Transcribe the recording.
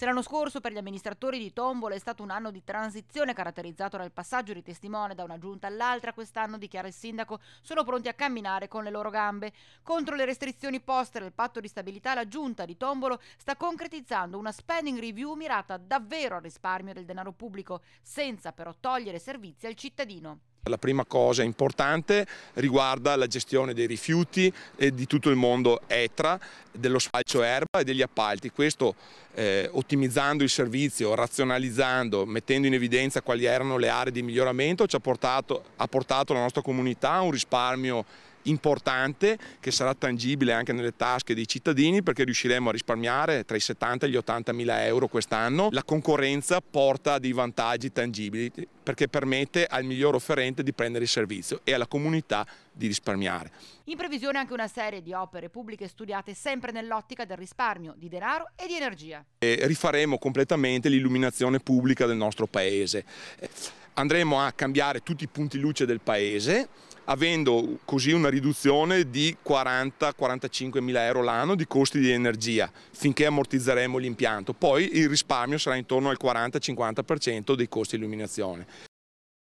Se l'anno scorso per gli amministratori di Tombolo è stato un anno di transizione caratterizzato dal passaggio di testimone da una giunta all'altra, quest'anno, dichiara il sindaco, sono pronti a camminare con le loro gambe. Contro le restrizioni poste dal patto di stabilità, la giunta di Tombolo sta concretizzando una spending review mirata davvero al risparmio del denaro pubblico, senza però togliere servizi al cittadino. La prima cosa importante riguarda la gestione dei rifiuti e di tutto il mondo ETRA, dello spalcio erba e degli appalti. Questo eh, ottimizzando il servizio, razionalizzando, mettendo in evidenza quali erano le aree di miglioramento, ci ha portato, ha portato la nostra comunità a un risparmio importante che sarà tangibile anche nelle tasche dei cittadini perché riusciremo a risparmiare tra i 70 e gli 80 mila euro quest'anno. La concorrenza porta dei vantaggi tangibili perché permette al miglior offerente di prendere il servizio e alla comunità di risparmiare. In previsione anche una serie di opere pubbliche studiate sempre nell'ottica del risparmio di denaro e di energia. E rifaremo completamente l'illuminazione pubblica del nostro paese andremo a cambiare tutti i punti luce del paese avendo così una riduzione di 40-45 mila euro l'anno di costi di energia finché ammortizzeremo l'impianto. Poi il risparmio sarà intorno al 40-50% dei costi di illuminazione.